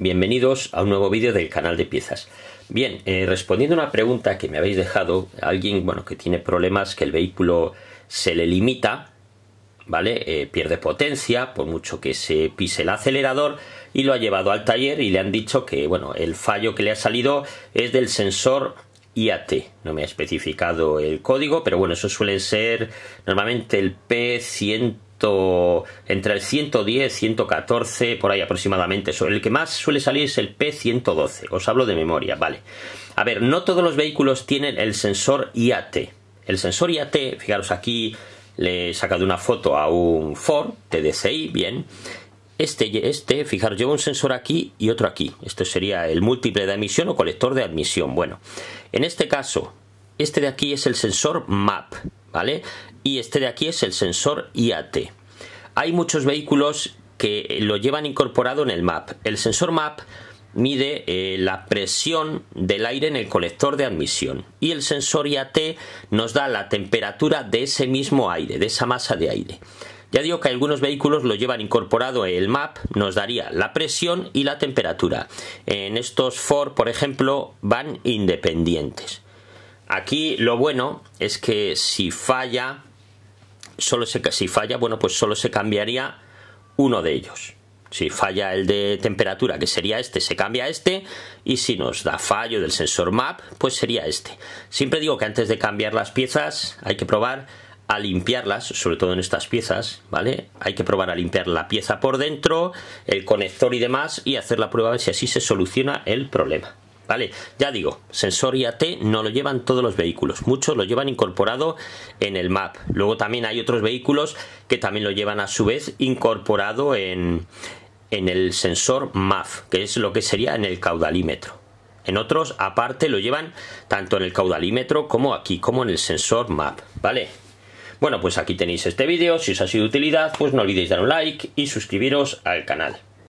Bienvenidos a un nuevo vídeo del canal de piezas. Bien, eh, respondiendo a una pregunta que me habéis dejado, alguien bueno, que tiene problemas que el vehículo se le limita, ¿vale? Eh, pierde potencia, por mucho que se pise el acelerador, y lo ha llevado al taller y le han dicho que, bueno, el fallo que le ha salido es del sensor IAT. No me ha especificado el código, pero bueno, eso suele ser normalmente el P100 entre el 110, 114, por ahí aproximadamente. El que más suele salir es el P112. Os hablo de memoria, vale. A ver, no todos los vehículos tienen el sensor IAT. El sensor IAT, fijaros aquí, le he sacado una foto a un Ford TDCI, bien. Este, este, fijaros, lleva un sensor aquí y otro aquí. Esto sería el múltiple de admisión o colector de admisión. Bueno, en este caso, este de aquí es el sensor MAP. ¿vale? Y este de aquí es el sensor IAT. Hay muchos vehículos que lo llevan incorporado en el MAP. El sensor MAP mide eh, la presión del aire en el colector de admisión y el sensor IAT nos da la temperatura de ese mismo aire, de esa masa de aire. Ya digo que algunos vehículos lo llevan incorporado en el MAP, nos daría la presión y la temperatura. En estos Ford, por ejemplo, van independientes. Aquí lo bueno es que si falla, solo se, si falla, bueno, pues solo se cambiaría uno de ellos. Si falla el de temperatura, que sería este, se cambia este. Y si nos da fallo del sensor map, pues sería este. Siempre digo que antes de cambiar las piezas hay que probar a limpiarlas, sobre todo en estas piezas, ¿vale? Hay que probar a limpiar la pieza por dentro, el conector y demás, y hacer la prueba a ver si así se soluciona el problema. ¿Vale? Ya digo, sensor IAT no lo llevan todos los vehículos, muchos lo llevan incorporado en el map. Luego también hay otros vehículos que también lo llevan a su vez incorporado en, el sensor MAF, que es lo que sería en el caudalímetro. En otros, aparte, lo llevan tanto en el caudalímetro como aquí, como en el sensor MAP, ¿vale? Bueno, pues aquí tenéis este vídeo, si os ha sido de utilidad, pues no olvidéis dar un like y suscribiros al canal.